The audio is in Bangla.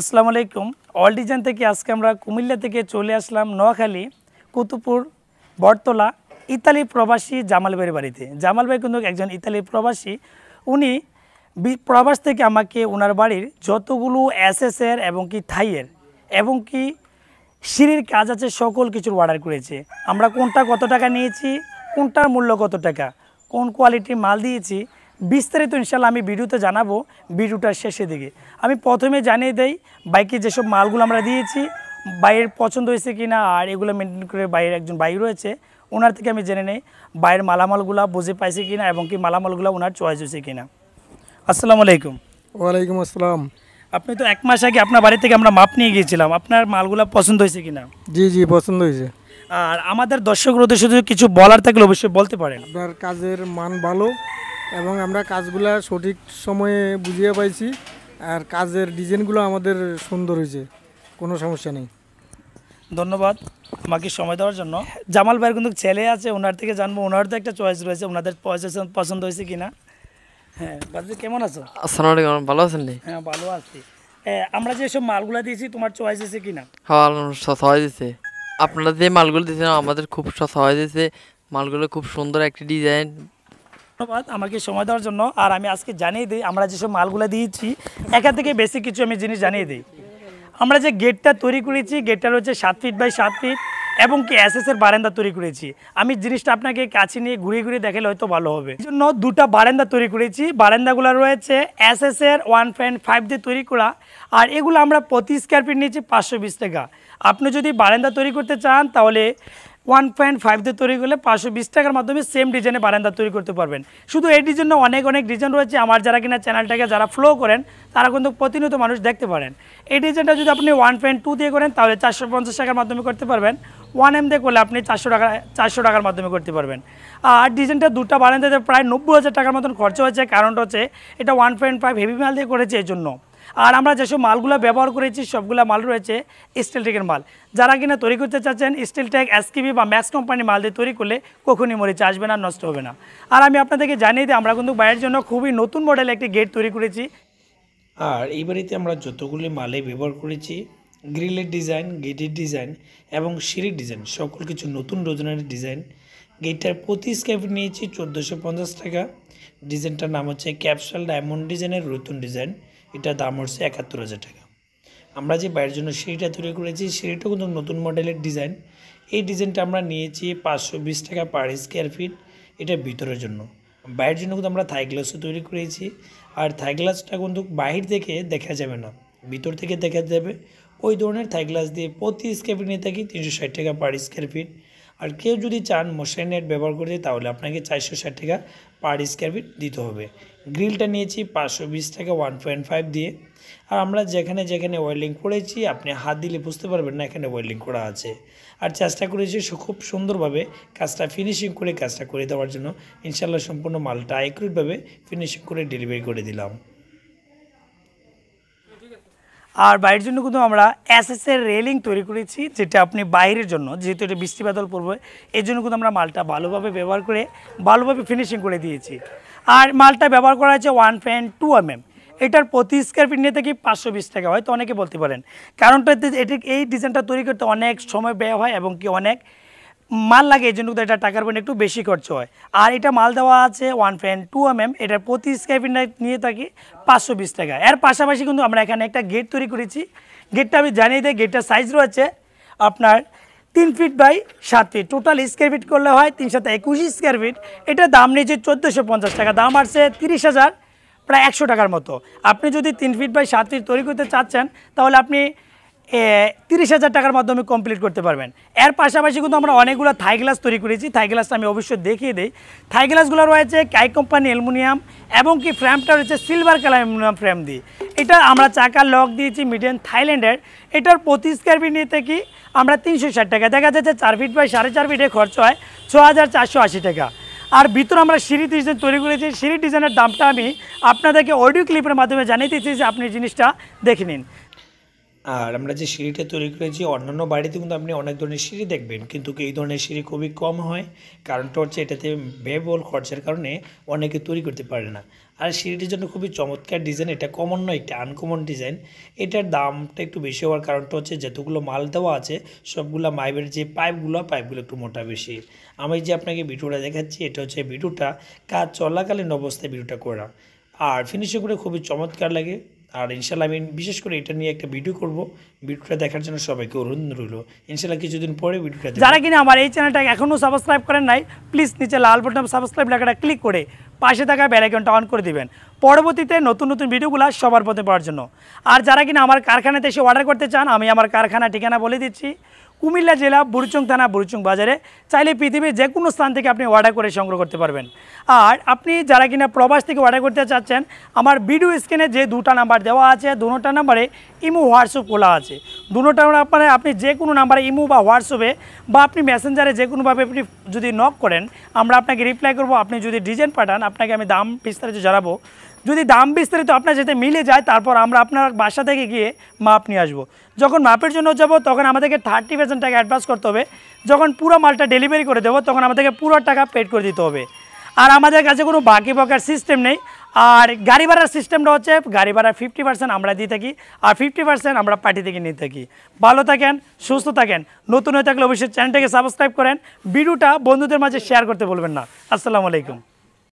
আসসালামু আলাইকুম অল ডিজাইন থেকে আজকে আমরা কুমিল্লা থেকে চলে আসলাম নোয়াখালী কুতুপুর বটতলা ইতালি প্রবাসী জামাল ভাইয়ের বাড়িতে জামাল ভাই কিন্তু একজন ইতালি প্রবাসী উনি প্রবাস থেকে আমাকে ওনার বাড়ির যতগুলো এসএসের এবং কি থাইয়ের এবং কি সিঁড়ির কাজ আছে সকল কিছুর অর্ডার করেছে আমরা কোনটা কত টাকা নিয়েছি কোনটার মূল্য কত টাকা কোন কোয়ালিটির মাল দিয়েছি বিস্তারিত ইনশাল্লাহ আমি ভিডিওতে জানাবো ভিডিওটার শেষে দিকে আমি প্রথমে জানিয়ে দেই বাইকে যেসব মালগুলো আমরা দিয়েছি বাইরের পছন্দ হয়েছে কি না আর এগুলো মেনটেন করে বাইরের একজন বাই রয়েছে ওনার থেকে আমি জেনে নেই বাইরের মালামালগুলো বুঝে পাইছে কি না এবং কি মালামালগুলো ওনার চয়েস হয়েছে কি না আসসালামু আলাইকুম ওয়ালাইকুম আসসালাম আপনি তো এক মাস আগে আপনার বাড়ি থেকে আমরা মাপ নিয়ে গিয়েছিলাম আপনার মালগুলো পছন্দ হয়েছে কিনা জি জি পছন্দ হয়েছে আর আমাদের দর্শক রোধে শুধু কিছু বলার থাকলে অবশ্যই বলতে পারেন আপনার কাজের মান ভালো এবং আমরা কাজগুলা সঠিক সময়ে বুঝিয়ে পাইছি আর কাজের ডিজাইনগুলো আমাদের সুন্দর হয়েছে কোনো সমস্যা নেই ধন্যবাদ আমাকে সময় দেওয়ার জন্য জামাল ভাইয়ের কিন্তু ছেলে আছে ওনার থেকে জানবো ওনার তো একটা চয়েস রয়েছে ওনাদের পছন্দ হয়েছে কি না হ্যাঁ বাজু কেমন আছো আসসালামাইকুম ভালো আছেন হ্যাঁ ভালো আছি আমরা যে সব মালগুলো দিয়েছি তোমার চয়েস আছে কি না হ্যাঁ চয়েস দিয়েছে আপনারা যে মালগুলো দিয়েছেন আমাদের খুব চয়েস হয়েছে মালগুলো খুব সুন্দর একটি ডিজাইন ধন্যবাদ আমাকে সময় দেওয়ার জন্য আর আমি আজকে জানিয়ে দিই আমরা যেসব মালগুলো দিয়েছি এখান থেকে বেশি কিছু আমি জিনিস জানিয়ে দিই আমরা যে গেটটা তৈরি করেছি গেটটা রয়েছে সাত ফিট বাই সাত ফিট এবং কি এস এর বারান্দা তৈরি করেছি আমি জিনিসটা আপনাকে কাছে নিয়ে ঘুরিয়ে ঘুরিয়ে দেখালে হয়তো ভালো হবে এই জন্য দুটা বারান্দা তৈরি করেছি বারান্দাগুলো রয়েছে এস এস এর ওয়ান পয়েন্ট ফাইভ দিয়ে তৈরি করা আর এগুলো আমরা প্রতি স্কোয়ার ফিট নিয়েছি পাঁচশো বিশ টাকা আপনি যদি বারান্দা তৈরি করতে চান তাহলে ওয়ান পয়েন্ট ফাইভ দিয়ে তৈরি করলে পাঁচশো বিশ টাকার মাধ্যমে সেম ডিজাইনে বারান্দা তৈরি করতে পারবেন শুধু এই ডিজাইনে অনেক অনেক ডিজাইন রয়েছে আমার যারা কিনা চ্যানেলটাকে যারা ফ্লো করেন তারা কিন্তু প্রতিনিয়ত মানুষ দেখতে পারেন এই ডিজাইনটা যদি আপনি ওয়ান পয়েন্ট টু দিয়ে করেন তাহলে চারশো পঞ্চাশ টাকার মাধ্যমে করতে পারবেন ওয়ান এম দিয়ে করলে আপনি চারশো টাকা চারশো টাকার মাধ্যমে করতে পারবেন আর ডিজাইনটা দুটো বারান্দাতে প্রায় নব্বই হাজার টাকার মতন খরচা হয়েছে কারণটা হচ্ছে এটা ওয়ান পয়েন্ট ফাইভ হেভি মাল দিয়ে করেছে এই জন্য আর আমরা যেসব মালগুলো ব্যবহার করেছি সবগুলো মাল রয়েছে স্টিল টেকের মাল যারা কিনা তৈরি করতে চাচ্ছেন স্টিল টেক এসকিবি বা ম্যাক্স কোম্পানির মাল দিয়ে তৈরি করলে কখনই মরিচ আসবে না নষ্ট হবে না আর আমি আপনাদেরকে জানিয়ে দিই আমরা কিন্তু বাইরের জন্য খুবই নতুন মডেল একটি গেট তৈরি করেছি আর এই বাড়িতে আমরা যতগুলি মালে ব্যবহার করেছি গ্রিলের ডিজাইন গেটের ডিজাইন এবং সিঁড়ির ডিজাইন সকল কিছু নতুন রোজনারের ডিজাইন গেটটার প্রতি স্ক্যাপ নিয়েছি চোদ্দোশো টাকা ডিজাইনটার নাম হচ্ছে ক্যাপসুল ডায়মন্ড ডিজাইনের রতুন ডিজাইন এটার দাম হচ্ছে একাত্তর হাজার টাকা আমরা যে বাইরের জন্য সিঁড়িটা তৈরি করেছি সিঁড়িটাও কিন্তু নতুন মডেলের ডিজাইন এই ডিজাইনটা আমরা নিয়েছি পাঁচশো বিশ টাকা পার স্কোয়ার ফিট এটা ভিতরের জন্য বাইরের জন্য কিন্তু আমরা থাই গ্লাসও তৈরি করেছি আর থাই গ্লাসটা কিন্তু বাহির থেকে দেখা যাবে না ভিতর থেকে দেখা যাবে ওই ধরনের থাই গ্লাস দিয়ে প্রতি স্কোয়ার ফিট নিয়ে থাকি তিনশো ষাট টাকা পার স্কোয়ার ফিট আর কেউ যদি চান মশারি নেট ব্যবহার করে দিই তাহলে আপনাকে চারশো ষাট টাকা পার স্কোয়ার ফিট দিতে হবে গ্রিলটা নিয়েছি পাঁচশো বিশ টাকা ওয়ান পয়েন্ট ফাইভ দিয়ে আর আমরা যেখানে যেখানে ওয়েল্ডিং করেছি আপনি হাত দিলে বুঝতে পারবেন না এখানে ওয়েল্ডিং করা আছে আর চেষ্টা করেছি খুব সুন্দরভাবে কাজটা ফিনিশিং করে কাজটা করে দেওয়ার জন্য ইনশাল্লাহ সম্পূর্ণ মালটা অ্যাকুরেটভাবে ফিনিশিং করে ডেলিভারি করে দিলাম আর বাড়ির জন্য কিন্তু আমরা এর রেলিং তৈরি করেছি যেটা আপনি বাইরের জন্য যেহেতু এটা বৃষ্টি বাদল পড়বে এর জন্য কিন্তু আমরা মালটা ভালোভাবে ব্যবহার করে ভালোভাবে ফিনিশিং করে দিয়েছি আর মালটা ব্যবহার করা হয়েছে ওয়ান পয়েন্ট টু এম এটার প্রতি স্কোয়ার ফিট নিয়ে কি পাঁচশো বিশ টাকা হয়তো অনেকে বলতে পারেন কারণটা এটি এই ডিজাইনটা তৈরি করতে অনেক সময় ব্যয় হয় এবং কি অনেক মাল লাগে এই জন্য এটা টাকার পয়েন্ট একটু বেশি খরচ হয় আর এটা মাল দেওয়া আছে ওয়ান ফ্যান টু এম এম এটার প্রতি স্কোয়ার ফিট নিয়ে থাকি পাঁচশো বিশ টাকা এর পাশাপাশি কিন্তু আমরা এখানে একটা গেট তৈরি করেছি গেটটা আমি জানিয়ে দিই গেটটার সাইজ রয়েছে আপনার তিন ফিট বাই সাত ফিট টোটাল স্কোয়ার ফিট করলে হয় তিন সাথে একুশ স্কোয়ার ফিট এটা দাম নিয়েছে চোদ্দোশো পঞ্চাশ টাকা দাম আসছে তিরিশ হাজার প্রায় একশো টাকার মতো আপনি যদি তিন ফিট বাই সাত ফিট তৈরি করতে চাচ্ছেন তাহলে আপনি তিরিশ হাজার টাকার মাধ্যমে কমপ্লিট করতে পারবেন এর পাশাপাশি কিন্তু আমরা অনেকগুলো থাই গ্লাস তৈরি করেছি থাই গ্লাসটা আমি অবশ্যই দেখিয়ে দিই থাই গ্লাসগুলো রয়েছে কাই কোম্পানি অ্যালুমিনিয়াম এবং কি ফ্রেমটা রয়েছে সিলভার কালার অ্যালুমিনিয়াম ফ্রেম দিয়ে এটা আমরা চাকার লক দিয়েছি মিডিয়ান থাইল্যান্ডের এটার প্রতি স্কোয়ার ফিট নিতে কি আমরা তিনশো ষাট টাকা দেখা যাচ্ছে চার ফিট বাই সাড়ে চার ফিটে খরচ হয় ছ হাজার চারশো আশি টাকা আর ভিতরে আমরা সিঁড়ি ডিজাইন তৈরি করেছি সিঁড়ি ডিজাইনের দামটা আমি আপনাদেরকে অডিও ক্লিপের মাধ্যমে জানিয়ে দিচ্ছি যে আপনি জিনিসটা দেখে নিন আর আমরা যে সিঁড়িটা তৈরি করেছি অন্যান্য বাড়িতে কিন্তু আপনি অনেক ধরনের সিঁড়ি দেখবেন কিন্তু এই ধরনের সিঁড়ি খুবই কম হয় কারণটা হচ্ছে এটাতে ব্যয়বহুল খরচার কারণে অনেকে তৈরি করতে পারে না আর সিঁড়িটির জন্য খুবই চমৎকার ডিজাইন এটা কমন নয় একটা আনকমন ডিজাইন এটার দামটা একটু বেশি হওয়ার কারণটা হচ্ছে যতগুলো মাল দেওয়া আছে সবগুলো মাইবের যে পাইপগুলো পাইপগুলো একটু মোটা বেশি আমি যে আপনাকে ভিডিওটা দেখাচ্ছি এটা হচ্ছে ভিডিওটা কাজ চলাকালীন অবস্থায় ভিডিওটা করা আর ফিনিশিংগুলো খুবই চমৎকার লাগে আর ইনশাল্লাহ আমি বিশেষ করে এটা নিয়ে একটা ভিডিও করব ভিডিওটা দেখার জন্য সবাইকে অনুরোধ রইল ইনশাল্লাহ কিছুদিন পরে ভিডিওটা যারা কিনা আমার এই চ্যানেলটাকে এখনও সাবস্ক্রাইব করেন নাই প্লিজ নিচে লাল বটন সাবস্ক্রাইব লেখাটা ক্লিক করে পাশে থাকা ব্যারাকনটা অন করে দিবেন পরবর্তীতে নতুন নতুন ভিডিওগুলো সবার পথে পাওয়ার জন্য আর যারা কিনা আমার কারখানাতে এসে অর্ডার করতে চান আমি আমার কারখানা ঠিকানা বলে দিচ্ছি কুমিল্লা জেলা বুড়িচুং থানা বুড়িচুং বাজারে চাইলে পৃথিবীর যে কোনো স্থান থেকে আপনি অর্ডার করে সংগ্রহ করতে পারবেন আর আপনি যারা কিনা প্রবাস থেকে অর্ডার করতে চাচ্ছেন আমার ভিডিও স্ক্রিনে যে দুটা নাম্বার দেওয়া আছে দুটা নাম্বারে ইমো হোয়াটসঅ্যাপ খোলা আছে দুটা নাম্বারে আপনি যে কোনো নাম্বারে ইমো বা হোয়াটসঅ্যাপে বা আপনি মেসেঞ্জারে যে কোনোভাবে আপনি যদি নক করেন আমরা আপনাকে রিপ্লাই করব আপনি যদি ডিজাইন পাঠান আপনাকে আমি দাম বিস্তারিত জানাবো যদি দাম বিস্তারিত আপনার যেতে মিলে যায় তারপর আমরা আপনার বাসা থেকে গিয়ে মাপ নিয়ে আসবো যখন মাপের জন্য যাব তখন আমাদেরকে থার্টি পার্সেন্ট টাকা অ্যাডভান্স করতে হবে যখন পুরো মালটা ডেলিভারি করে দেবো তখন আমাদেরকে পুরো টাকা পেড করে দিতে হবে আর আমাদের কাছে কোনো বাকি বকার সিস্টেম নেই আর গাড়ি ভাড়ার সিস্টেমটা হচ্ছে গাড়ি ভাড়া ফিফটি পার্সেন্ট আমরা দিয়ে থাকি আর ফিফটি পার্সেন্ট আমরা পার্টি থেকে নিয়ে থাকি ভালো থাকেন সুস্থ থাকেন নতুন হয়ে থাকলে অবশ্যই চ্যানেলটাকে সাবস্ক্রাইব করেন ভিডিওটা বন্ধুদের মাঝে শেয়ার করতে বলবেন না আসসালামু আলাইকুম